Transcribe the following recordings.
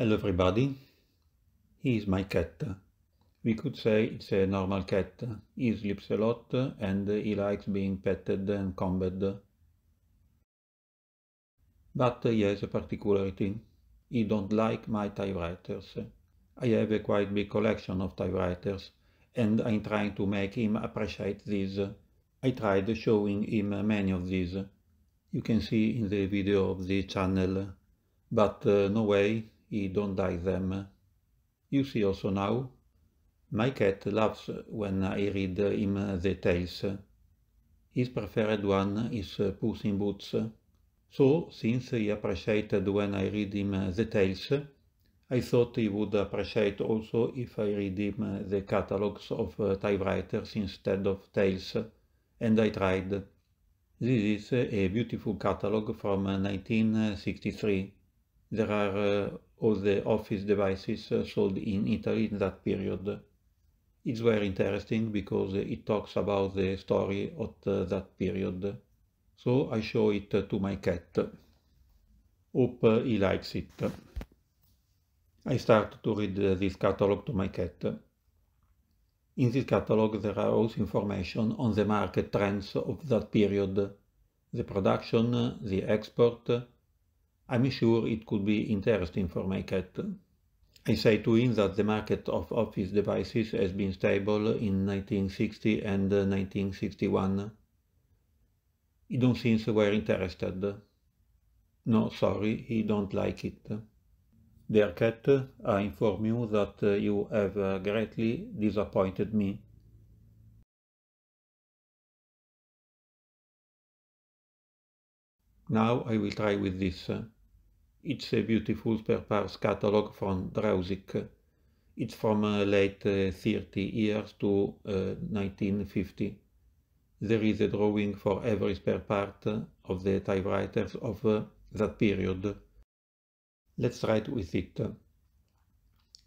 Hello everybody. Here's my cat. We could say it's a normal cat. He sleeps a lot and he likes being petted and combed. But he has a particularity. He don't like my typewriters. I have a quite big collection of typewriters and I'm trying to make him appreciate these. I tried showing him many of these. You can see in the video of the channel. But uh, no way, he don't like them. You see also now, my cat laughs when I read him the tales. His preferred one is Puss in Boots. So, since he appreciated when I read him the tales, I thought he would appreciate also if I read him the catalogues of typewriters instead of tales, and I tried. This is a beautiful catalogue from 1963 there are uh, all the office devices uh, sold in Italy in that period. It's very interesting because it talks about the story of uh, that period. So I show it to my cat. Hope he likes it. I start to read this catalog to my cat. In this catalog there are also information on the market trends of that period, the production, the export, I'm sure it could be interesting for my cat. I say to him that the market of office devices has been stable in 1960 and 1961. Uh, he don't seem so be interested. No, sorry, he don't like it. Dear cat, I inform you that uh, you have uh, greatly disappointed me. Now I will try with this. It's a beautiful spare parts catalog from Drausig. It's from uh, late uh, 30 years to uh, 1950. There is a drawing for every spare part uh, of the typewriters of uh, that period. Let's write with it.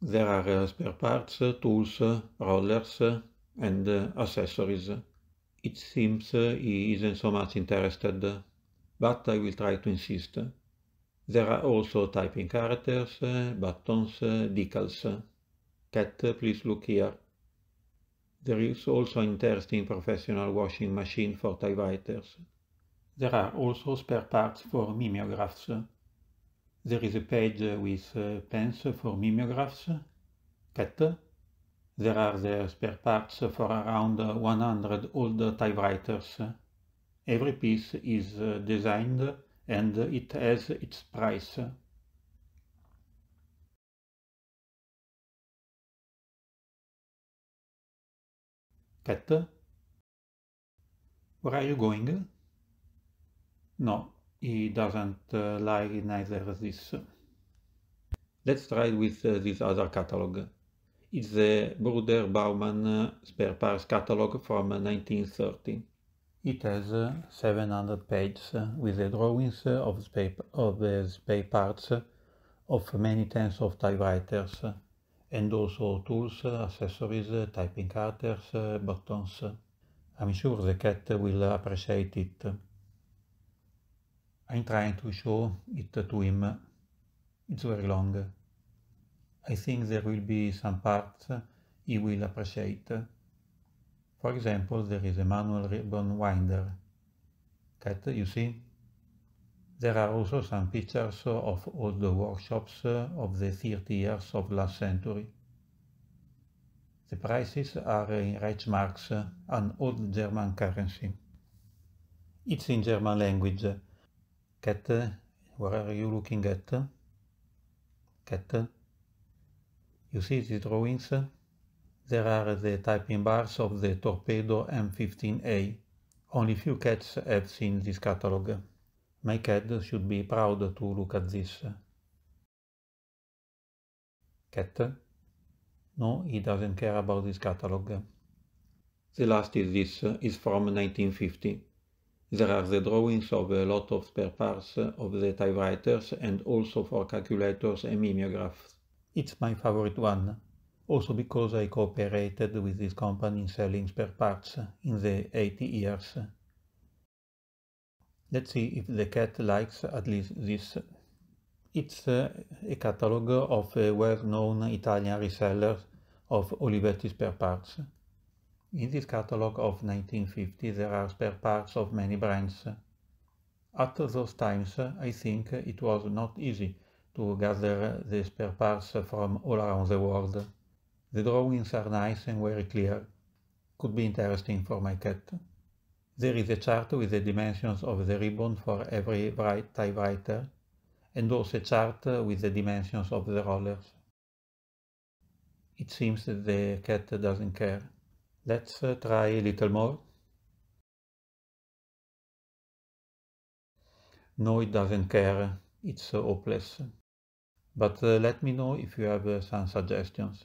There are uh, spare parts, tools, rollers, and accessories. It seems he isn't so much interested, but I will try to insist. There are also typing characters, uh, buttons, uh, decals. Cat, uh, please look here. There is also an interesting professional washing machine for typewriters. There are also spare parts for mimeographs. There is a page with pens for mimeographs. Cat. There are the spare parts for around 100 old typewriters. Every piece is designed and it has its price. Cat, where are you going? No, he doesn't uh, like neither this. Let's try with uh, this other catalog. It's the Bruder Baumann uh, spare parts catalog from 1930. Uh, it has uh, 700 pages uh, with the drawings uh, of spare, of the spare parts of many tens of typewriters and also tools, accessories, typing cutters, buttons. I'm sure the cat will appreciate it. I'm trying to show it to him. It's very long. I think there will be some parts he will appreciate. For example, there is a manual ribbon winder that you see. There are also some pictures of all the workshops uh, of the 30 years of last century. The prices are in Reichsmarks, uh, an old German currency. It's in German language. Cat, uh, where are you looking at? Cat, you see these drawings? there are the typing bars of the Torpedo M15A. Only few cats have seen this catalogue. My cat should be proud to look at this. Cat? No, he doesn't care about this catalogue. The last is this, is from 1950. There are the drawings of a lot of spare parts of the typewriters and also for calculators and mimeographs. It's my favorite one also because I cooperated with this company in selling spare parts in the 80 years. Let's see if the cat likes at least this. It's uh, a catalogue of a uh, well-known Italian reseller of Olivetti spare parts. In this catalogue of 1950 there are spare parts of many brands. At those times I think it was not easy to gather the spare parts from all around the world. The drawings are nice and very clear. Could be interesting for my cat. There is a chart with the dimensions of the ribbon for every typewriter and also a chart with the dimensions of the rollers. It seems that the cat doesn't care. Let's uh, try a little more. No, it doesn't care. It's uh, hopeless. But uh, let me know if you have some suggestions.